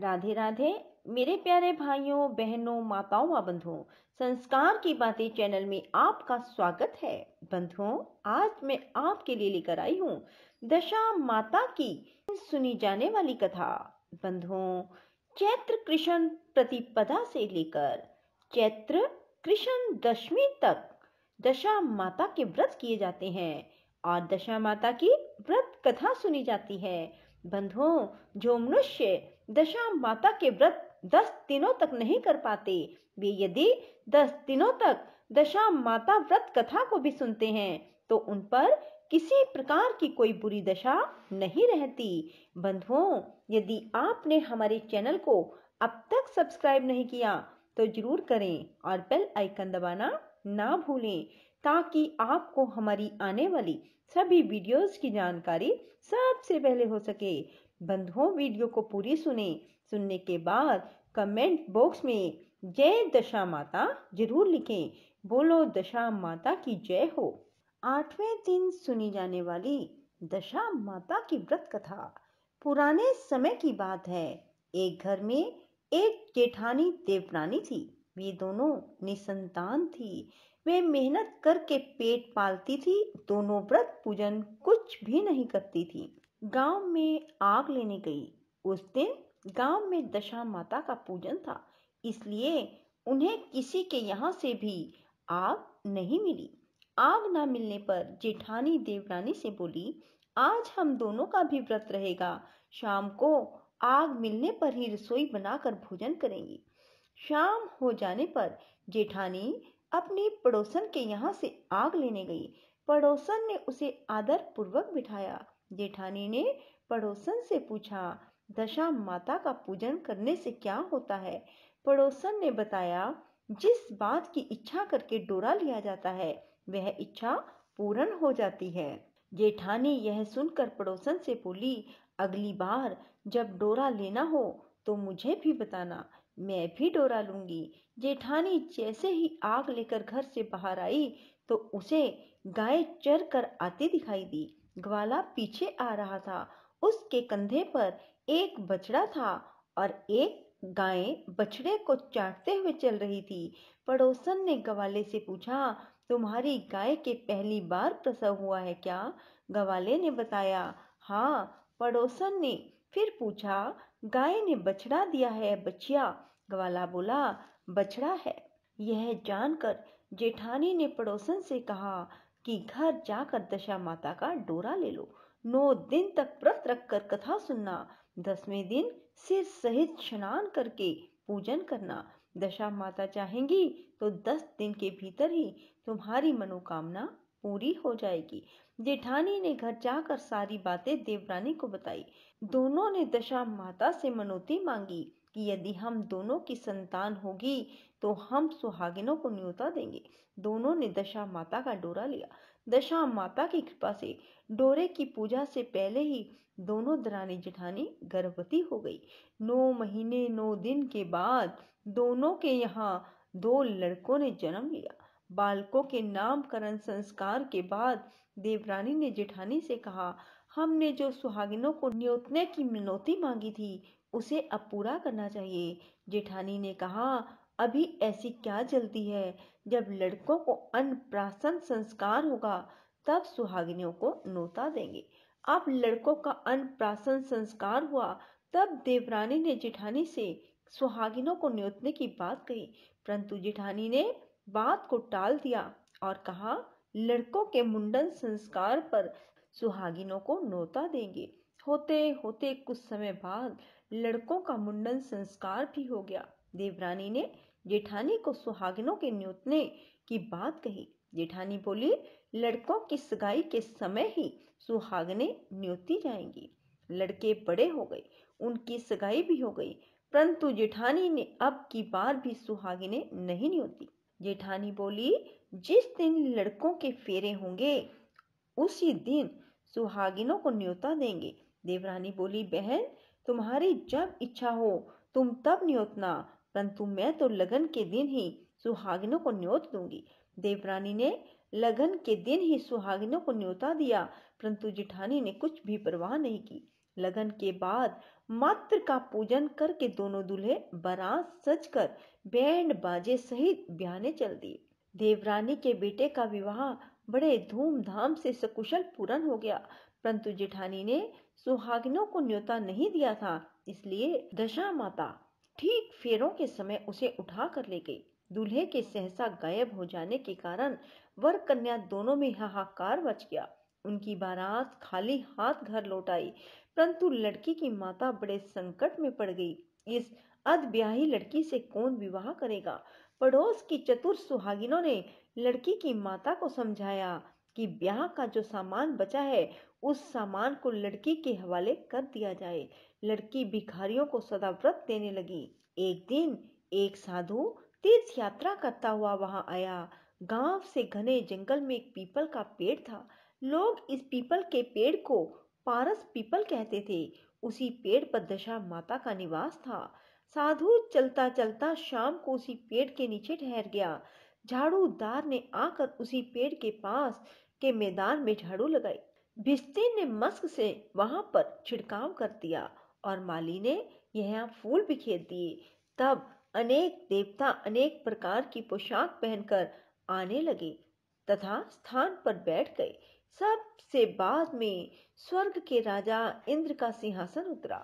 राधे राधे मेरे प्यारे भाइयों बहनों माताओं व बंधुओं संस्कार की बातें चैनल में आपका स्वागत है बंधुओं आज मैं आपके लिए लेकर आई हूँ दशा माता की सुनी जाने वाली कथा बंधुओं चैत्र कृष्ण प्रतिपदा से लेकर चैत्र कृष्ण दशमी तक दशा माता के व्रत किए जाते हैं और दशा माता की व्रत कथा सुनी जाती है बंधुओं जो मनुष्य दशा माता के व्रत दस दिनों तक नहीं कर पाते वे यदि दस दिनों तक दशा माता व्रत कथा को भी सुनते हैं तो उन पर किसी प्रकार की कोई बुरी दशा नहीं रहती बंधुओं यदि आपने हमारे चैनल को अब तक सब्सक्राइब नहीं किया तो जरूर करें और बेल आइकन दबाना ना भूलें ताकि आपको हमारी आने वाली सभी वीडियोस की जानकारी सबसे पहले हो सके बंधुओं वीडियो को पूरी सुने सुनने के बाद कमेंट बॉक्स में जय दशा माता जरूर लिखें बोलो दशा माता की जय हो आठवें दिन सुनी जाने वाली दशा माता की व्रत कथा पुराने समय की बात है एक घर में एक जेठानी देवरानी थी वे दोनों निसंतान थी वे मेहनत करके पेट पालती थी दोनों व्रत पूजन कुछ भी नहीं करती थी गांव में आग लेने गई उस दिन गांव में दशा माता का पूजन था इसलिए उन्हें किसी के यहाँ से भी आग नहीं मिली आग ना मिलने पर जेठानी देवरानी से बोली आज हम दोनों का भी व्रत रहेगा शाम को आग मिलने पर ही रसोई बनाकर भोजन करेंगी शाम हो जाने पर जेठानी अपने पड़ोसन के यहाँ से आग लेने गई पड़ोसन ने उसे आदर पूर्वक बिठाया जेठानी ने पड़ोसन से पूछा दशा माता का पूजन करने से क्या होता है पड़ोसन ने बताया जिस बात की इच्छा करके डोरा लिया जाता है वह इच्छा पूर्ण हो जाती है जेठानी यह सुनकर पड़ोसन से बोली अगली बार जब डोरा लेना हो तो मुझे भी बताना मैं भी डोरा लूंगी जेठानी जैसे ही आग लेकर घर से बाहर आई तो उसे गाय चर कर आती दिखाई दी ग्वाला पीछे आ रहा था उसके कंधे पर एक बछड़ा था और एक गाय बछड़े को चाटते हुए चल रही थी पड़ोसन ने ग्वाले से पूछा तुम्हारी गाय के पहली बार प्रसव हुआ है क्या ग्वाले ने बताया हाँ पड़ोसन ने फिर पूछा गाय ने बछड़ा दिया है बछिया ग्वाला बोला बछड़ा है यह जानकर जेठानी ने पड़ोसन से कहा कि घर जाकर दशा माता का डोरा ले लो नौ दिन तक व्रत रखकर कथा सुनना दसवें दिन सिर सहित स्नान करके पूजन करना दशा माता चाहेंगी तो दस दिन के भीतर ही तुम्हारी मनोकामना पूरी हो जाएगी जेठानी ने घर जाकर सारी बातें देवरानी को बताई दोनों ने दशा माता से मनोती मांगी कि यदि हम दोनों की संतान होगी तो हम सुहागिनों को न्योता देंगे दोनों ने दशा माता का डोरा लिया दशा माता की कृपा से डोरे की पूजा से पहले ही दोनों दरानी जठानी गर्भवती हो गई नौ महीने नौ दिन के बाद दोनों के यहाँ दो लड़कों ने जन्म लिया बालकों के नामकरण संस्कार के बाद देवरानी ने जेठानी से कहा हमने जो सुहागिनों को न्योतने की मिनौती मांगी थी उसे अब पूरा करना चाहिए जेठानी ने कहा अभी ऐसी क्या जल्दी है जब लड़कों को अन्नप्राशन संस्कार होगा तब सुहागिनियों को नोता देंगे अब लड़कों का अन्नप्राशन संस्कार हुआ तब देवरानी ने जेठानी से सुहागिनों को न्योतने की बात कही परंतु जेठानी ने बात को टाल दिया और कहा लड़कों के मुंडन संस्कार पर सुहागिनों को नोता देंगे होते होते कुछ समय बाद लड़कों का मुंडन संस्कार भी हो गया देवरानी ने जेठानी को सुहागिनों के न्योतने की बात कही जेठानी बोली लड़कों की सगाई के समय ही सुहागने न्योती जाएंगी लड़के बड़े हो गए उनकी सगाई भी हो गई परंतु जेठानी ने अब की बार भी सुहागिने नहीं न्योती जेठानी बोली जिस दिन लड़कों के फेरे होंगे उसी दिन सुहागिनों को न्योता देंगे देवरानी बोली बहन तुम्हारी जब इच्छा हो तुम तब न्योतना परंतु मैं तो लगन के दिन ही सुहागिनों को न्योत दूंगी देवरानी ने लगन के दिन ही सुहागिनों को न्योता दिया परंतु जिठानी ने कुछ भी परवाह नहीं की लगन के बाद मात्र का पूजन करके दोनों दूल्हे सज कर बैंड बाजे सहित ब्याने चल दिए देवरानी के बेटे का विवाह बड़े धूमधाम से सकुशल पूर्ण हो गया परंतु जेठानी ने सुहागिनों को न्योता नहीं दिया था इसलिए दशा माता ठीक फेरों के समय उसे उठा कर ले गई दूल्हे के सहसा गायब हो जाने के कारण वर कन्या दोनों में हाहाकार मच गया उनकी बारात खाली हाथ घर लौट आई परंतु लड़की की माता बड़े संकट में पड़ गई इस अदब्याही लड़की से कौन विवाह करेगा पड़ोस की चतुर सुहागिनों ने लड़की की माता को समझाया कि ब्याह का जो सामान बचा है उस सामान को लड़की के हवाले कर दिया जाए लड़की भिखारियों को सदा व्रत देने लगी एक दिन एक साधु तीर्थ यात्रा करता हुआ वहां आया गांव से घने जंगल में एक पीपल का पेड़ था लोग इस पीपल के पेड़ को पारस पीपल कहते थे उसी पेड़ पर दशा माता का निवास था साधु चलता चलता शाम को उसी पेड़ के नीचे ठहर गया झाड़ूदार ने आकर उसी पेड़ के पास के मैदान में झाड़ू लगाई भिस्ते ने मस्क से वहां पर छिड़काव कर दिया और माली ने यह फूल बिखेर दिए तब अनेक देवता अनेक प्रकार की पोशाक पहनकर आने लगे तथा स्थान पर बैठ गए सबसे बाद में स्वर्ग के राजा इंद्र का सिंहासन उतरा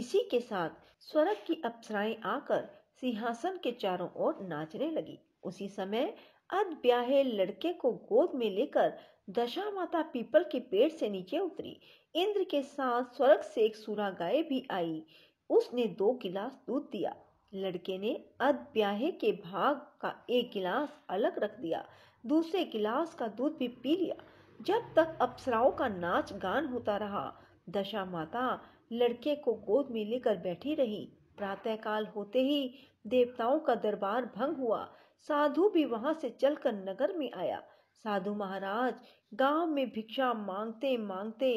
इसी के साथ स्वर्ग की अप्सराएं आकर सिंहासन के चारों ओर नाचने लगी उसी समय अध ब्याहे लड़के को गोद में लेकर दशा माता पीपल के पेड़ से नीचे उतरी इंद्र के साथ स्वर्ग से एक सूरा गाय भी आई उसने दो गिलास दूध दिया लड़के ने अध के भाग का एक गिलास अलग रख दिया दूसरे गिलास का दूध भी पी लिया जब तक अप्सराओं का नाच गान होता रहा दशा माता लड़के को गोद में लेकर बैठी रही प्रातःकाल होते ही देवताओं का दरबार भंग हुआ साधु भी वहां से चलकर नगर में आया साधु महाराज गांव में भिक्षा मांगते मांगते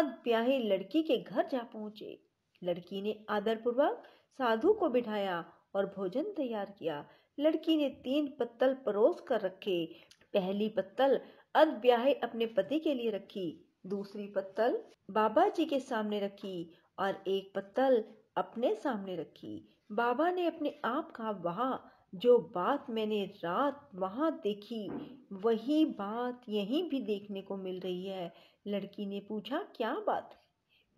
अद्याही लड़की के घर जा पहुंचे लड़की ने आदरपूर्वक साधु को बिठाया और भोजन तैयार किया लड़की ने तीन पत्तल परोस कर रखे पहली पत्तल अध अपने पति के लिए रखी दूसरी पत्तल बाबा जी के सामने रखी और एक पत्तल अपने सामने रखी बाबा ने अपने आप कहा वहा जो बात मैंने रात वहाँ देखी वही बात यहीं भी देखने को मिल रही है लड़की ने पूछा क्या बात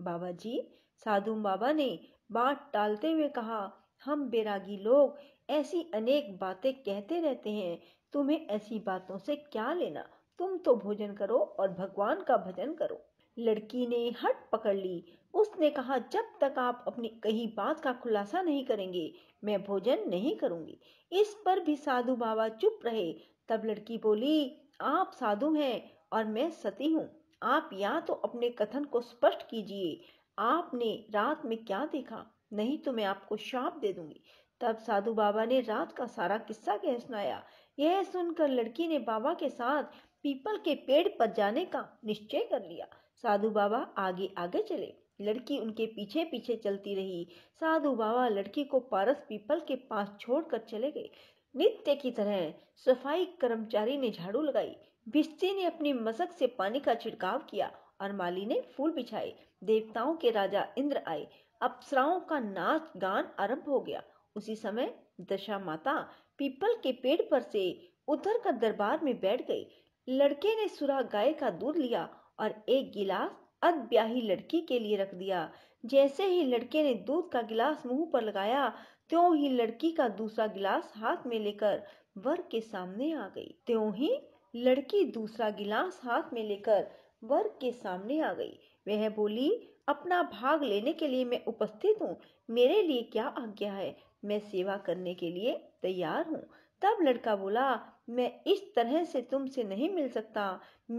बाबा जी साधु बाबा ने बात टालते हुए कहा हम बेरागी लोग ऐसी अनेक बातें कहते रहते हैं तुम्हें ऐसी बातों से क्या लेना तुम तो भोजन करो और भगवान का भजन करो लड़की ने हट पकड़ ली उसने कहा जब तक आप अपनी कही बात का खुलासा नहीं करेंगे मैं भोजन नहीं करूंगी इस पर भी साधु बाबा चुप रहे तब लड़की बोली आप साधु हैं और मैं सती हूँ आप या तो अपने कथन को स्पष्ट कीजिए आपने रात में क्या देखा नहीं तो मैं आपको शाप दे दूंगी तब साधु बाबा ने रात का सारा किस्सा कह सुनाया यह सुनकर लड़की ने बाबा के साथ पीपल के पेड़ पर जाने का निश्चय कर लिया साधु बाबा आगे आगे चले लड़की उनके पीछे पीछे चलती रही साधु बाबा लड़की को पारस पीपल के पास छोड़कर चले गए नित्य की तरह सफाई कर्मचारी ने झाड़ू लगाई बिस्ती ने अपनी मसक से पानी का छिड़काव किया और माली ने फूल बिछाए देवताओं के राजा इंद्र आए अप्सराओं का नाच गान आरंभ हो गया उसी समय दशा माता पीपल के पेड़ पर से उधर का दरबार में बैठ गई लड़के ने सुरा गाय का दूध लिया और एक गिलास अद्याही लड़की के लिए रख दिया जैसे ही लड़के ने दूध का गिलास मुंह पर लगाया त्यों ही लड़की का दूसरा गिलास हाथ में लेकर वर के सामने आ गई त्यों ही लड़की दूसरा गिलास हाथ में लेकर वर के सामने आ गई वह बोली अपना भाग लेने के लिए मैं उपस्थित हूँ मेरे लिए क्या आज्ञा है मैं सेवा करने के लिए तैयार हूँ तब लड़का बोला मैं इस तरह से तुमसे नहीं मिल सकता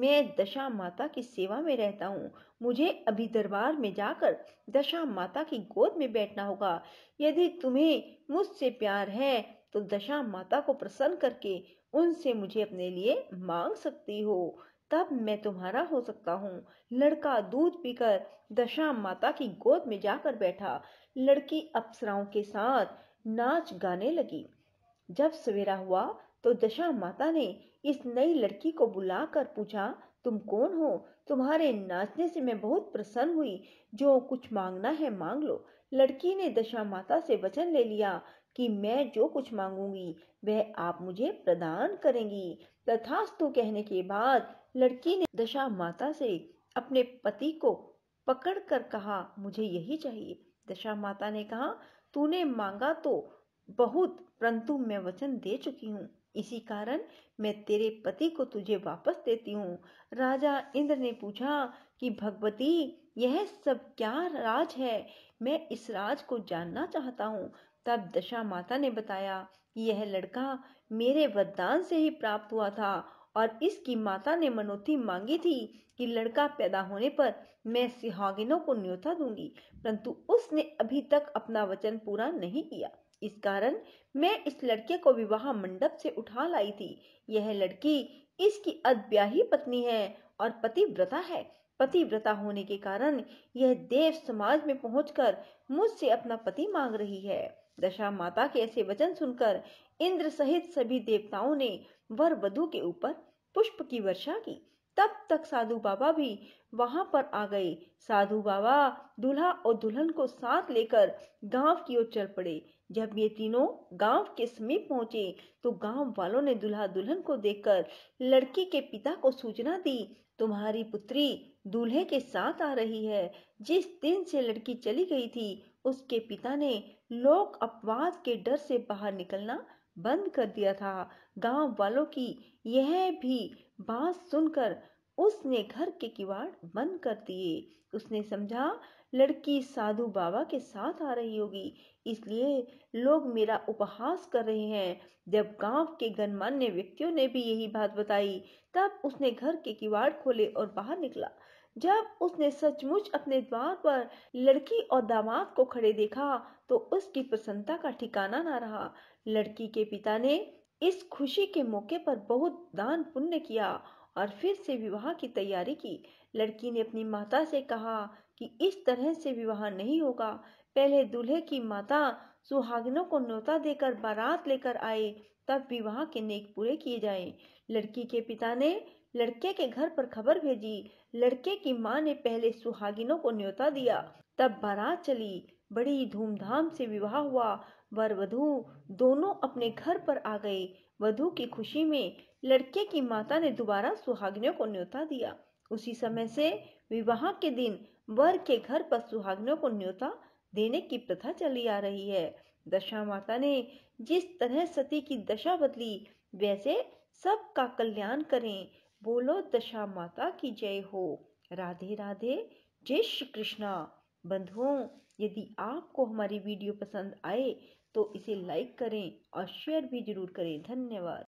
मैं दशा माता की सेवा में रहता हूँ मुझे अभी दरबार में जाकर दशा माता की गोद में बैठना होगा यदि तुम्हें मुझसे प्यार है तो दशा माता को प्रसन्न करके उनसे मुझे अपने लिए मांग सकती हो तब मैं तुम्हारा हो सकता हूँ लड़का दूध पीकर दशा माता की गोद में जाकर बैठा लड़की अप्सराओं के साथ नाच गाने लगी जब सवेरा हुआ तो दशा माता ने इस नई लड़की को बुलाकर पूछा तुम कौन हो तुम्हारे नाचने से मैं बहुत प्रसन्न हुई जो कुछ मांगना है मांग लो लड़की ने दशा माता से वचन ले लिया कि मैं जो कुछ मांगूंगी वह आप मुझे प्रदान करेंगी तथास्तु कहने के बाद लड़की ने दशा माता से अपने पति को पकड़ कर कहा मुझे यही चाहिए दशा माता ने कहा तूने मांगा तो बहुत परंतु मैं वचन दे चुकी हूँ इसी कारण मैं तेरे पति को तुझे वापस देती हूँ राजा इंद्र ने पूछा कि भगवती यह सब क्या राज है मैं इस राज को जानना चाहता हूँ तब दशा माता ने बताया कि यह लड़का मेरे वरदान से ही प्राप्त हुआ था और इसकी माता ने मनोती मांगी थी कि लड़का पैदा होने पर मैं सिहागिनों को न्योता दूंगी परंतु उसने अभी तक अपना वचन पूरा नहीं किया इस कारण मैं इस लड़के को विवाह मंडप से उठा लाई थी यह लड़की इसकी अद्याही पत्नी है और पतिव्रता है पतिव्रता होने के कारण यह देव समाज में पहुंचकर मुझसे अपना पति मांग रही है दशा माता के ऐसे वचन सुनकर इंद्र सहित सभी देवताओं ने वर वधु के ऊपर पुष्प की वर्षा की तब तक साधु बाबा भी वहां पर आ गए साधु बाबा दूल्हा और दुल्हन को साथ लेकर गांव की ओर चल पड़े जब ये तीनों गांव के समीप पहुंचे तो गांव वालों ने दूल्हा दुल्हन को देखकर लड़की के पिता को सूचना दी तुम्हारी पुत्री दूल्हे के साथ आ रही है जिस दिन से लड़की चली गई थी उसके पिता ने लोक अपवाद के डर से बाहर निकलना बंद कर दिया था गांव वालों की यह भी बात सुनकर उसने घर के किवाड़ बंद कर दिए उसने समझा लड़की साधु बाबा के साथ आ रही होगी इसलिए लोग मेरा उपहास कर रहे हैं जब गांव के गणमान्य व्यक्तियों ने भी यही बात बताई तब उसने घर के किवाड़ खोले और बाहर निकला जब उसने सचमुच अपने द्वार पर लड़की और दामाद को खड़े देखा तो उसकी प्रसन्नता का ठिकाना ना रहा लड़की के पिता ने इस खुशी के मौके पर बहुत दान पुण्य किया और फिर से विवाह की तैयारी की लड़की ने अपनी माता से कहा कि इस तरह से विवाह नहीं होगा पहले दूल्हे की माता सुहागनों को न्योता देकर बारात लेकर आए तब विवाह के नेक पूरे किए जाएं। लड़की के पिता ने लड़के के घर पर खबर भेजी लड़के की माँ ने पहले सुहागिनों को न्योता दिया तब बारात चली बड़ी धूमधाम से विवाह हुआ वर वधु दोनों अपने घर पर आ गए वधु की खुशी में लड़के की माता ने दोबारा सुहागनियों को न्योता दिया उसी समय से विवाह के दिन वर के घर पर सुहागनियों को न्योता देने की प्रथा चली आ रही है दशा माता ने जिस तरह सती की दशा बदली वैसे सबका कल्याण करें बोलो दशा माता की जय हो राधे राधे जय श्री कृष्णा बंधुओं यदि आपको हमारी वीडियो पसंद आए तो इसे लाइक करें और शेयर भी जरूर करें धन्यवाद